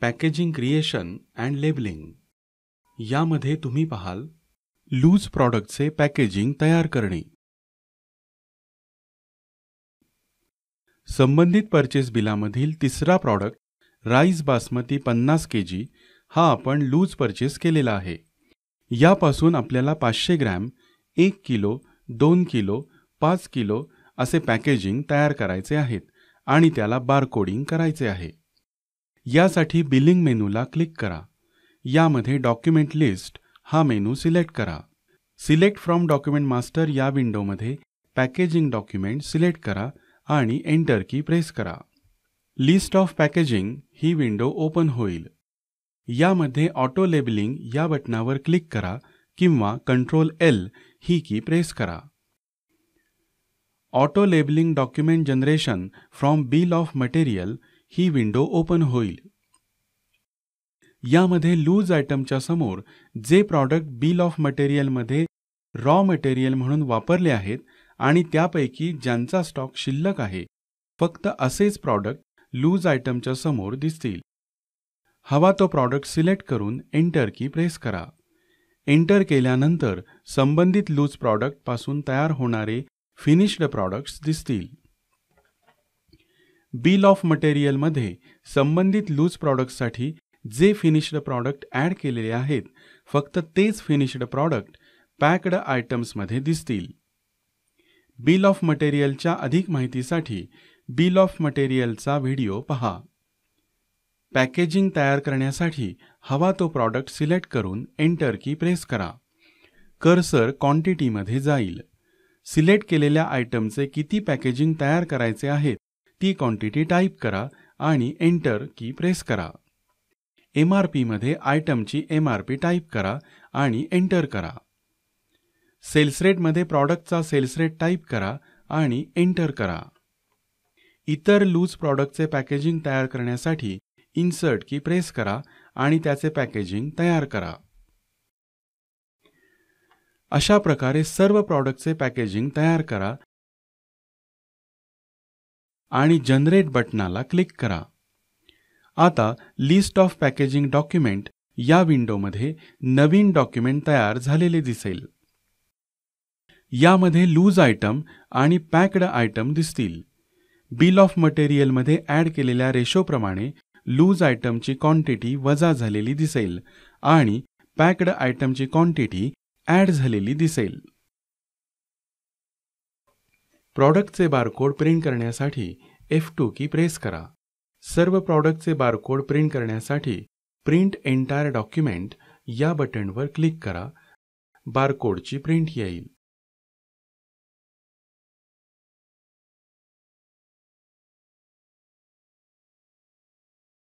packaging creation and labelling यामध्ये तुम्ही पाहाल लूज प्रॉडक्टचे पॅकेजिंग तयार करणे संबंधित परचेस बिलामधील तिसरा प्रॉडक्ट राईस बासमती पन्नास के जी हा आपण लूज परचेस केलेला आहे यापासून आपल्याला पाचशे ग्रॅम एक किलो दोन किलो पाच किलो असे पॅकेजिंग तयार करायचे आहेत आणि त्याला बारकोडिंग करायचे आहे यासाठी बिलिंग मेनूला क्लिक करा यामध्ये डॉक्युमेंट लिस्ट हा मेनू सिलेक्ट करा सिलेक्ट फ्रॉम डॉक्युमेंट मास्टर या विंडोमध्ये पॅकेजिंग डॉक्युमेंट सिलेक्ट करा आणि एंटर की प्रेस करा लिस्ट ऑफ पॅकेजिंग ही विंडो ओपन होईल यामध्ये ऑटो लेबलिंग या बटणावर क्लिक करा किंवा कंट्रोल एल ही की प्रेस करा auto labelling document generation from bill of material ही विंडो ओपन होईल यामध्ये लूज आयटमच्या समोर जे प्रॉडक्ट बिल ऑफ मटेरियलमध्ये रॉ मटेरियल म्हणून वापरले आहेत आणि त्यापैकी ज्यांचा स्टॉक शिल्लक आहे फक्त असेच प्रॉडक्ट लूज आयटमच्या समोर दिसतील हवा तो प्रॉडक्ट सिलेक्ट करून एंटर की प्रेस करा एंटर केल्यानंतर संबंधित लूज प्रॉडक्टपासून तयार होणारे फिनिश्ड प्रॉडक्ट्स दिसतील बिल ऑफ मटेरियलमध्ये संबंधित लूज प्रॉडक्टसाठी जे फिनिश्ड प्रॉडक्ट ॲड केलेले आहेत फक्त तेच फिनिश्ड प्रॉडक्ट पॅक्ड आयटम्समध्ये दिसतील बिल ऑफ मटेरियलच्या अधिक माहितीसाठी बिल ऑफ मटेरियलचा व्हिडिओ पहा पॅकेजिंग तयार करण्यासाठी हवा तो प्रॉडक्ट सिलेक्ट करून एंटर की प्रेस करा कर्सर क्वांटिटीमध्ये जाईल सिलेक्ट केलेल्या आयटमचे किती पॅकेजिंग तयार करायचे आहेत ती क्वांटिटी टाईप करा आणि एंटर की प्रेस करा एम आर पीमध्ये आयटमची एम आर पी टाईप करा आणि एंटर करा सेल्स रेटमध्ये प्रॉडक्टचा सेल्स रेट टाईप करा आणि एंटर करा इतर लूज प्रॉडक्टचे पॅकेजिंग तयार करण्यासाठी इन्सर्ट की प्रेस करा आणि त्याचे पॅकेजिंग तयार करा अशा प्रकारे सर्व प्रॉडक्टचे पॅकेजिंग तयार करा आणि जनरेट बटनाला क्लिक करा आता लिस्ट ऑफ पॅकेजिंग डॉक्युमेंट या विंडोमध्ये नवीन डॉक्युमेंट तयार झालेले दिसेल यामध्ये लूज आयटम आणि पॅक्ड आयटम दिसतील बिल ऑफ मटेरियलमध्ये ॲड केलेल्या रेशोप्रमाणे लूज आयटमची क्वांटिटी वजा झालेली दिसेल आणि पॅक्ड आयटमची क्वांटिटी ॲड झालेली दिसेल प्रॉडक्टचे बारकोड प्रिंट करण्यासाठी एफ टू की प्रेस करा सर्व प्रॉडक्टचे बारकोड प्रिंट करण्यासाठी प्रिंट एंटायर डॉक्युमेंट या बटनवर क्लिक करा बारकोडची प्रिंट येईल